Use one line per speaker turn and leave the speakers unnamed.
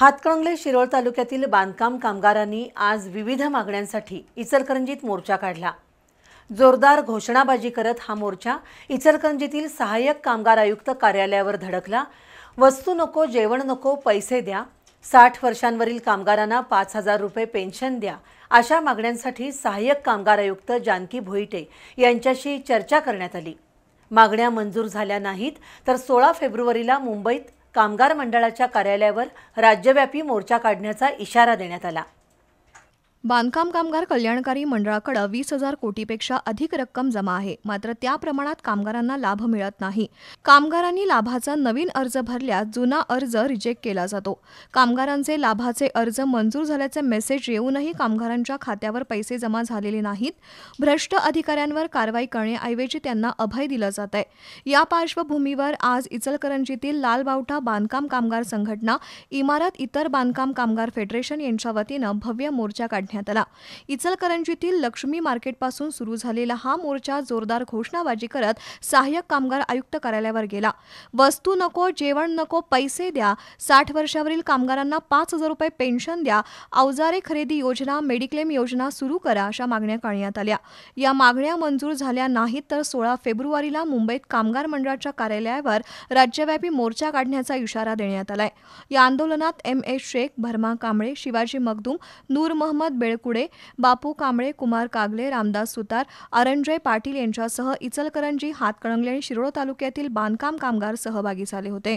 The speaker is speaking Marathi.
हातकणंगले शिरोळ तालुक्यातील बांधकाम कामगारांनी आज विविध मागण्यांसाठी इचलकरंजीत मोर्चा काढला जोरदार घोषणाबाजी करत हा मोर्चा इचलकरंजीतील सहाय्यक कामगार आयुक्त कार्यालयावर धडकला वस्तू नको जेवण नको पैसे द्या साठ वर्षांवरील कामगारांना पाच हजार रुपये पेन्शन द्या अशा मागण्यांसाठी सहाय्यक कामगार आयुक्त जानकी भोईटे यांच्याशी चर्चा करण्यात आली मागण्या मंजूर झाल्या नाहीत तर सोळा फेब्रुवारीला मुंबईत कामगार मंडळाच्या कार्यालयावर राज्यव्यापी मोर्चा काढण्याचा इशारा देण्यात आला
बांधकाम कामगार कल्याणकारी मंडळाकडे वीस हजार कोटीपेक्षा अधिक रक्कम जमा आहे मात्र त्या प्रमाणात कामगारांना लाभ मिळत नाही कामगारांनी लाभाचा नवीन अर्ज भरल्यास जुना अर्ज रिजेक्ट केला जातो कामगारांचे लाभाचे अर्ज मंजूर झाल्याचे मेसेज येऊनही कामगारांच्या खात्यावर पैसे जमा झालेले नाहीत भ्रष्ट अधिकाऱ्यांवर कारवाई करण्याऐवजी त्यांना अभय दिलं जात आहे या पार्श्वभूमीवर आज इचलकरंजीतील लालबावठा बांधकाम कामगार संघटना इमारत इतर बांधकाम कामगार फेडरेशन यांच्या वतीनं भव्य मोर्चा काढण्यात आला इचलकरंजीतील लक्ष्मी पासून सुरू झालेला हा मोर्चा जोरदार घोषणाबाजी करत सहाय्यक कामगार आयुक्त कार्यालयावर गेला वस्तू नको जेवण नको पैसे द्या साठ वर्षावरील कामगारांना पाच हजार रुपये पेन्शन द्या अवजारे खरेदी योजना मेडिक्लेम योजना सुरू करा अशा मागण्या करण्यात आल्या या मागण्या मंजूर झाल्या नाहीत तर सोळा फेब्रुवारीला मुंबईत कामगार मंडळाच्या कार्यालयावर राज्यव्यापी मोर्चा काढण्याचा इशारा देण्यात आलाय या आंदोलनात एम एस शेख भरमा कांबळे शिवाजी मगदूम नूर महम्मद बेळकुडे बापू कांबळे कुमार कागले रामदास सुतार अरंजय पाटील यांच्यासह इचलकरंजी हातकणंगले आणि शिरोळ तालुक्यातील बांधकाम कामगार सहभागी झाले होते